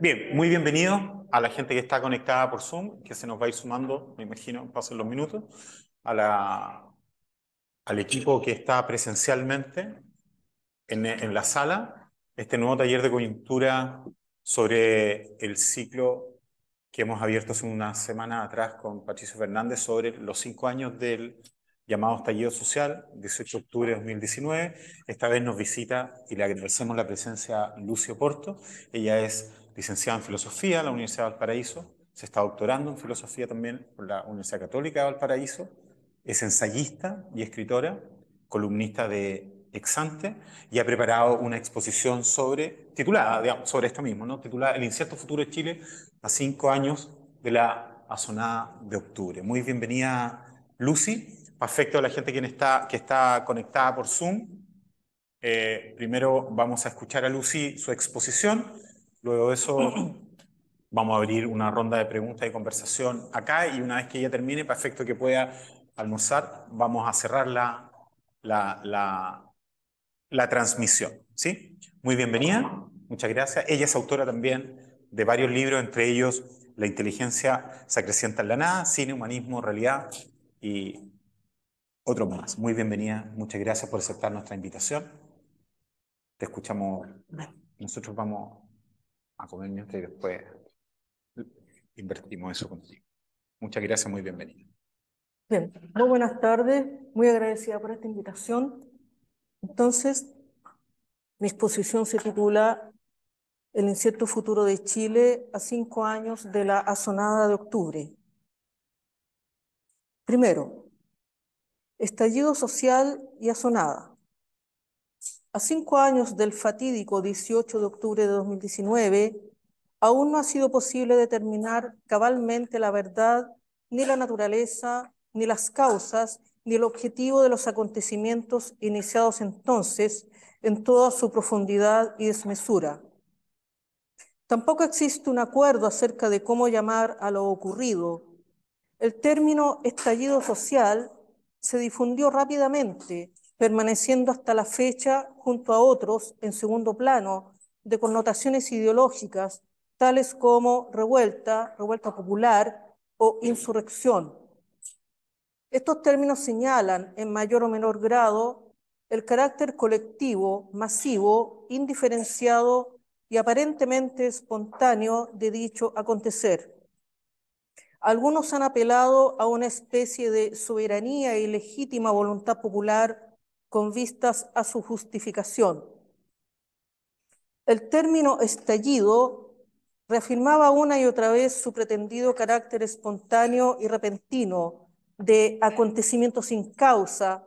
Bien, muy bienvenido a la gente que está conectada por Zoom, que se nos va a ir sumando, me imagino, pasen los minutos, a la, al equipo que está presencialmente en, en la sala, este nuevo taller de coyuntura sobre el ciclo que hemos abierto hace una semana atrás con Patricio Fernández sobre los cinco años del llamado Estallido Social, 18 de octubre de 2019. Esta vez nos visita y le agradecemos la presencia Lucio Porto. Ella es licenciada en Filosofía en la Universidad de Valparaíso, se está doctorando en Filosofía también por la Universidad Católica de Valparaíso, es ensayista y escritora, columnista de Exante, y ha preparado una exposición sobre, titulada, digamos, sobre esto mismo, ¿no? titulada El incierto futuro de Chile a cinco años de la azonada de octubre. Muy bienvenida, Lucy. Perfecto, a la gente quien está, que está conectada por Zoom. Eh, primero vamos a escuchar a Lucy su exposición, luego de eso vamos a abrir una ronda de preguntas y conversación acá y una vez que ella termine, perfecto, que pueda almorzar, vamos a cerrar la, la, la, transmisión. ¿sí? Muy bienvenida, muchas gracias. Ella es autora también de varios libros, entre ellos La inteligencia se acrecienta en la nada, Cine, Humanismo, Realidad y otro más. Muy bienvenida. Muchas gracias por aceptar nuestra invitación. Te escuchamos. Nosotros vamos a comer mientras y después invertimos eso contigo. Muchas gracias. Muy bienvenida. Muy buenas tardes. Muy agradecida por esta invitación. Entonces, mi exposición se titula El incierto futuro de Chile a cinco años de la asonada de octubre. Primero, estallido social y asonada. A cinco años del fatídico 18 de octubre de 2019, aún no ha sido posible determinar cabalmente la verdad, ni la naturaleza, ni las causas, ni el objetivo de los acontecimientos iniciados entonces en toda su profundidad y desmesura. Tampoco existe un acuerdo acerca de cómo llamar a lo ocurrido. El término estallido social se difundió rápidamente, permaneciendo hasta la fecha junto a otros en segundo plano de connotaciones ideológicas, tales como revuelta, revuelta popular o insurrección. Estos términos señalan en mayor o menor grado el carácter colectivo, masivo, indiferenciado y aparentemente espontáneo de dicho acontecer algunos han apelado a una especie de soberanía y legítima voluntad popular con vistas a su justificación. El término estallido reafirmaba una y otra vez su pretendido carácter espontáneo y repentino de acontecimiento sin causa,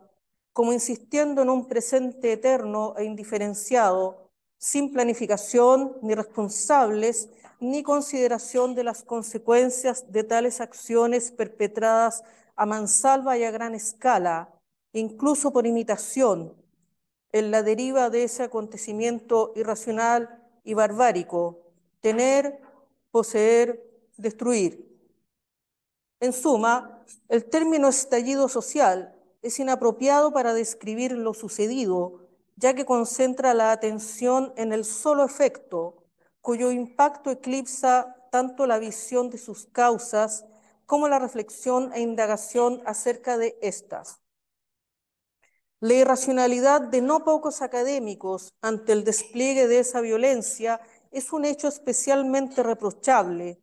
como insistiendo en un presente eterno e indiferenciado, sin planificación ni responsables ni consideración de las consecuencias de tales acciones perpetradas a mansalva y a gran escala, incluso por imitación, en la deriva de ese acontecimiento irracional y barbárico, tener, poseer, destruir. En suma, el término estallido social es inapropiado para describir lo sucedido, ya que concentra la atención en el solo efecto, cuyo impacto eclipsa tanto la visión de sus causas como la reflexión e indagación acerca de estas. La irracionalidad de no pocos académicos ante el despliegue de esa violencia es un hecho especialmente reprochable.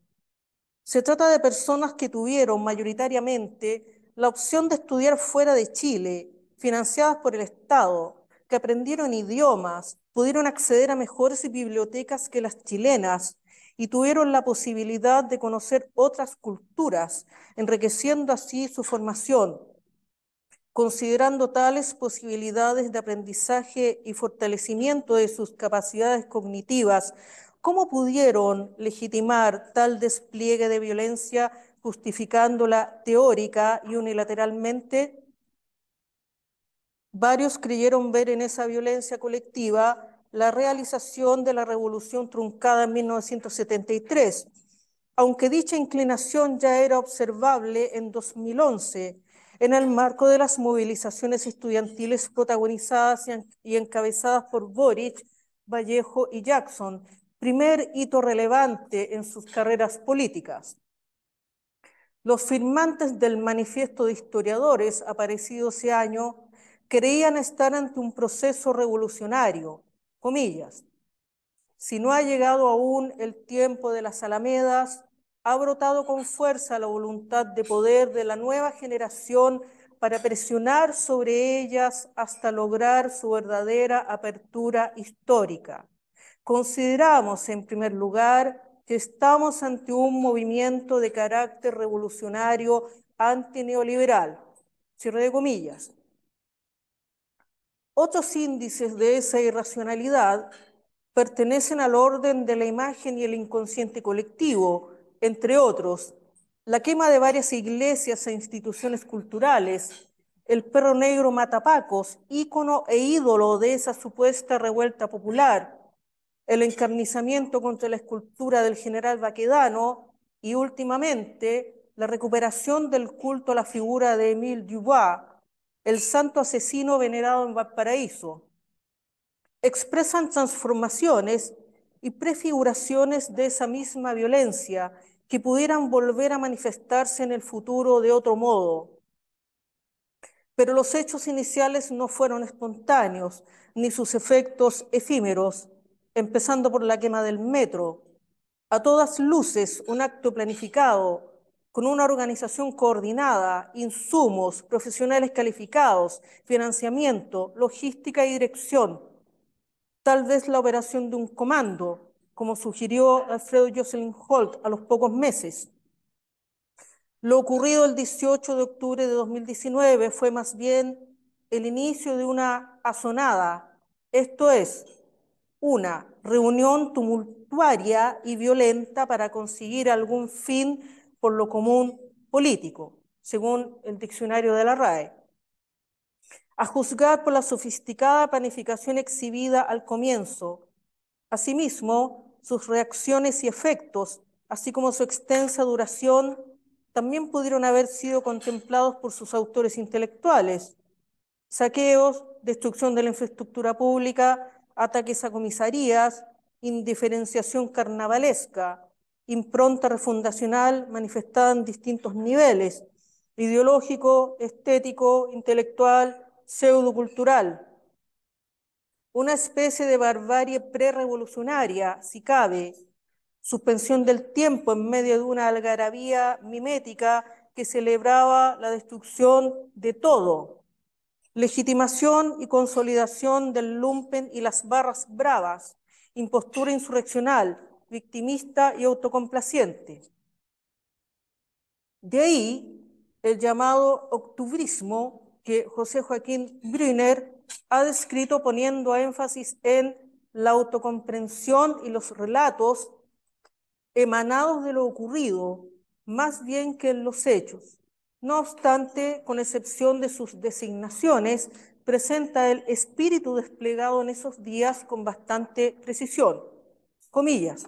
Se trata de personas que tuvieron mayoritariamente la opción de estudiar fuera de Chile, financiadas por el Estado, que aprendieron idiomas, pudieron acceder a mejores bibliotecas que las chilenas y tuvieron la posibilidad de conocer otras culturas, enriqueciendo así su formación, considerando tales posibilidades de aprendizaje y fortalecimiento de sus capacidades cognitivas, ¿cómo pudieron legitimar tal despliegue de violencia justificándola teórica y unilateralmente? Varios creyeron ver en esa violencia colectiva la realización de la revolución truncada en 1973, aunque dicha inclinación ya era observable en 2011 en el marco de las movilizaciones estudiantiles protagonizadas y encabezadas por Boric, Vallejo y Jackson, primer hito relevante en sus carreras políticas. Los firmantes del manifiesto de historiadores aparecido ese año creían estar ante un proceso revolucionario, comillas. Si no ha llegado aún el tiempo de las alamedas, ha brotado con fuerza la voluntad de poder de la nueva generación para presionar sobre ellas hasta lograr su verdadera apertura histórica. Consideramos, en primer lugar, que estamos ante un movimiento de carácter revolucionario antineoliberal, cierre de comillas, otros índices de esa irracionalidad pertenecen al orden de la imagen y el inconsciente colectivo, entre otros, la quema de varias iglesias e instituciones culturales, el perro negro matapacos, ícono e ídolo de esa supuesta revuelta popular, el encarnizamiento contra la escultura del general Baquedano y últimamente la recuperación del culto a la figura de Émile Dubois, el santo asesino venerado en Valparaíso. Expresan transformaciones y prefiguraciones de esa misma violencia que pudieran volver a manifestarse en el futuro de otro modo. Pero los hechos iniciales no fueron espontáneos, ni sus efectos efímeros, empezando por la quema del metro. A todas luces, un acto planificado, con una organización coordinada, insumos, profesionales calificados, financiamiento, logística y dirección. Tal vez la operación de un comando, como sugirió Alfredo Jocelyn Holt a los pocos meses. Lo ocurrido el 18 de octubre de 2019 fue más bien el inicio de una azonada, esto es, una reunión tumultuaria y violenta para conseguir algún fin por lo común político, según el diccionario de la RAE. A juzgar por la sofisticada planificación exhibida al comienzo, asimismo, sus reacciones y efectos, así como su extensa duración, también pudieron haber sido contemplados por sus autores intelectuales. Saqueos, destrucción de la infraestructura pública, ataques a comisarías, indiferenciación carnavalesca, impronta refundacional manifestada en distintos niveles, ideológico, estético, intelectual, pseudocultural. Una especie de barbarie prerevolucionaria, si cabe, suspensión del tiempo en medio de una algarabía mimética que celebraba la destrucción de todo, legitimación y consolidación del lumpen y las barras bravas, impostura insurreccional, victimista y autocomplaciente. De ahí el llamado octubrismo que José Joaquín Brunner ha descrito poniendo énfasis en la autocomprensión y los relatos emanados de lo ocurrido, más bien que en los hechos. No obstante, con excepción de sus designaciones, presenta el espíritu desplegado en esos días con bastante precisión. Comillas.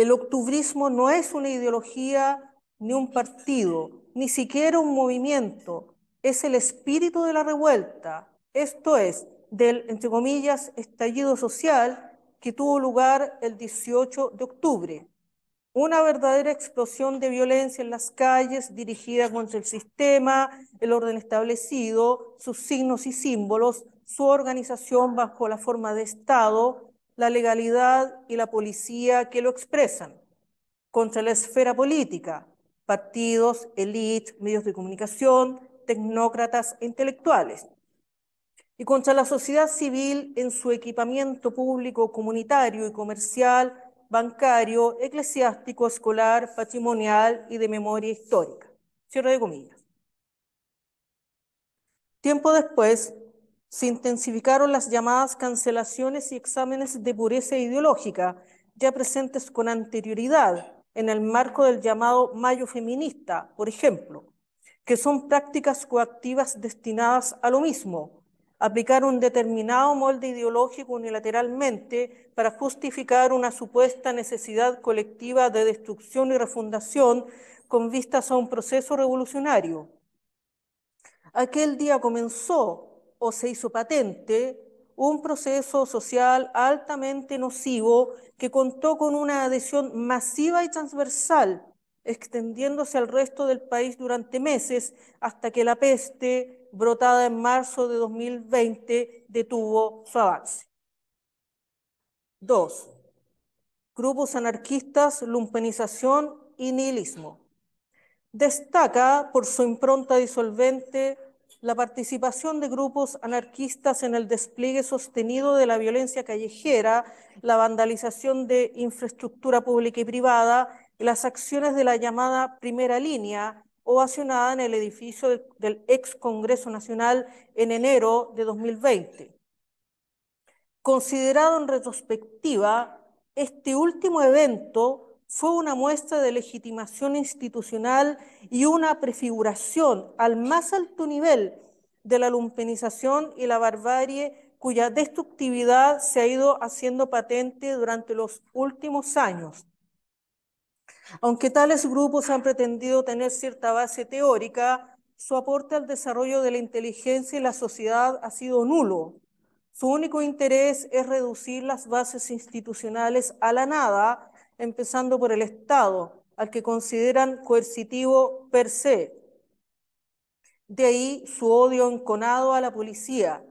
El octubrismo no es una ideología ni un partido, ni siquiera un movimiento, es el espíritu de la revuelta, esto es, del, entre comillas, estallido social que tuvo lugar el 18 de octubre. Una verdadera explosión de violencia en las calles dirigida contra el sistema, el orden establecido, sus signos y símbolos, su organización bajo la forma de Estado, la legalidad y la policía que lo expresan, contra la esfera política, partidos, élite, medios de comunicación, tecnócratas e intelectuales, y contra la sociedad civil en su equipamiento público, comunitario y comercial, bancario, eclesiástico, escolar, patrimonial y de memoria histórica. Cierre de comillas. Tiempo después, se intensificaron las llamadas cancelaciones y exámenes de pureza ideológica, ya presentes con anterioridad en el marco del llamado Mayo Feminista, por ejemplo, que son prácticas coactivas destinadas a lo mismo, aplicar un determinado molde ideológico unilateralmente para justificar una supuesta necesidad colectiva de destrucción y refundación con vistas a un proceso revolucionario. Aquel día comenzó o se hizo patente un proceso social altamente nocivo que contó con una adhesión masiva y transversal, extendiéndose al resto del país durante meses hasta que la peste, brotada en marzo de 2020, detuvo su avance. Dos. Grupos anarquistas, lumpenización y nihilismo. Destaca por su impronta disolvente la participación de grupos anarquistas en el despliegue sostenido de la violencia callejera, la vandalización de infraestructura pública y privada, y las acciones de la llamada primera línea, ovacionada en el edificio del ex Congreso Nacional en enero de 2020. Considerado en retrospectiva, este último evento fue una muestra de legitimación institucional y una prefiguración al más alto nivel de la lumpenización y la barbarie cuya destructividad se ha ido haciendo patente durante los últimos años. Aunque tales grupos han pretendido tener cierta base teórica, su aporte al desarrollo de la inteligencia y la sociedad ha sido nulo. Su único interés es reducir las bases institucionales a la nada empezando por el Estado, al que consideran coercitivo per se. De ahí su odio enconado a la policía,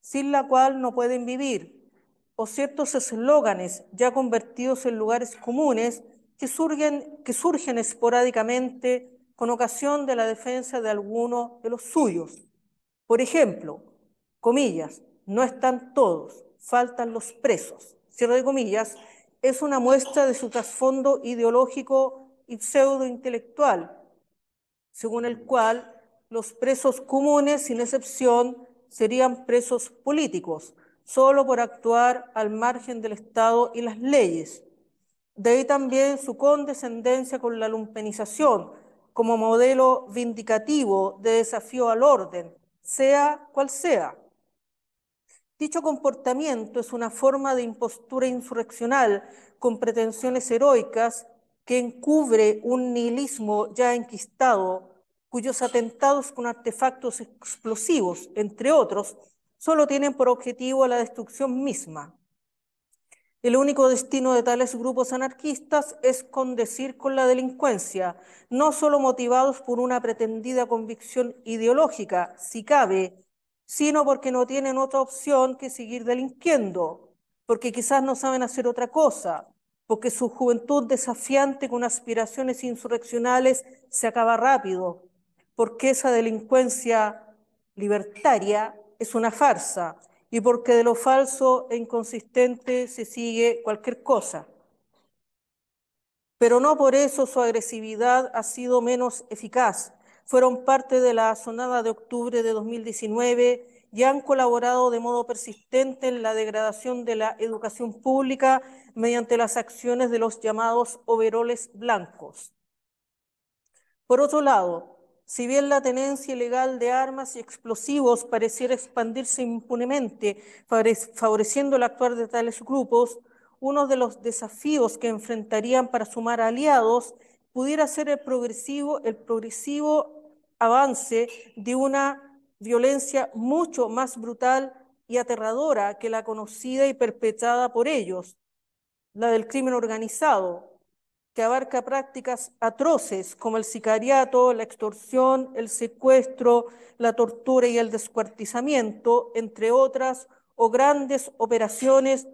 sin la cual no pueden vivir, o ciertos eslóganes ya convertidos en lugares comunes que surgen, que surgen esporádicamente con ocasión de la defensa de alguno de los suyos. Por ejemplo, comillas, no están todos, faltan los presos, cierre de comillas, es una muestra de su trasfondo ideológico y pseudointelectual, según el cual los presos comunes, sin excepción, serían presos políticos, solo por actuar al margen del Estado y las leyes. De ahí también su condescendencia con la lumpenización como modelo vindicativo de desafío al orden, sea cual sea. Dicho comportamiento es una forma de impostura insurreccional con pretensiones heroicas que encubre un nihilismo ya enquistado, cuyos atentados con artefactos explosivos, entre otros, solo tienen por objetivo la destrucción misma. El único destino de tales grupos anarquistas es condecir con la delincuencia, no solo motivados por una pretendida convicción ideológica, si cabe, sino porque no tienen otra opción que seguir delinquiendo, porque quizás no saben hacer otra cosa, porque su juventud desafiante con aspiraciones insurreccionales se acaba rápido, porque esa delincuencia libertaria es una farsa y porque de lo falso e inconsistente se sigue cualquier cosa. Pero no por eso su agresividad ha sido menos eficaz, fueron parte de la sonada de octubre de 2019 y han colaborado de modo persistente en la degradación de la educación pública mediante las acciones de los llamados overoles blancos. Por otro lado, si bien la tenencia ilegal de armas y explosivos pareciera expandirse impunemente, favoreciendo el actuar de tales grupos, uno de los desafíos que enfrentarían para sumar aliados pudiera ser el progresivo, el progresivo avance de una violencia mucho más brutal y aterradora que la conocida y perpetrada por ellos, la del crimen organizado, que abarca prácticas atroces como el sicariato, la extorsión, el secuestro, la tortura y el descuartizamiento, entre otras, o grandes operaciones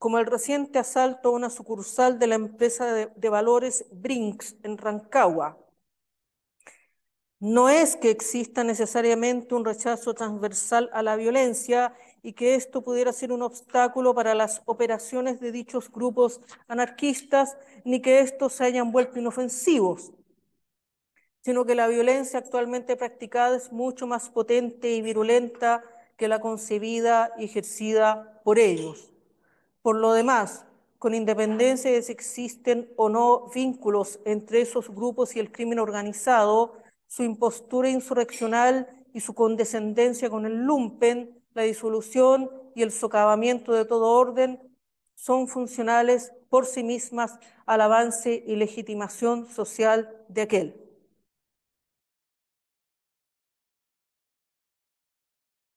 como el reciente asalto a una sucursal de la empresa de, valores Brinks en Rancagua no es que exista necesariamente un rechazo transversal a la violencia y que esto pudiera ser un obstáculo para las operaciones de dichos grupos anarquistas, ni que estos se hayan vuelto inofensivos, sino que la violencia actualmente practicada es mucho más potente y virulenta que la concebida y ejercida por ellos. Por lo demás, con independencia de si existen o no vínculos entre esos grupos y el crimen organizado, su impostura insurreccional y su condescendencia con el lumpen, la disolución y el socavamiento de todo orden son funcionales por sí mismas al avance y legitimación social de aquel.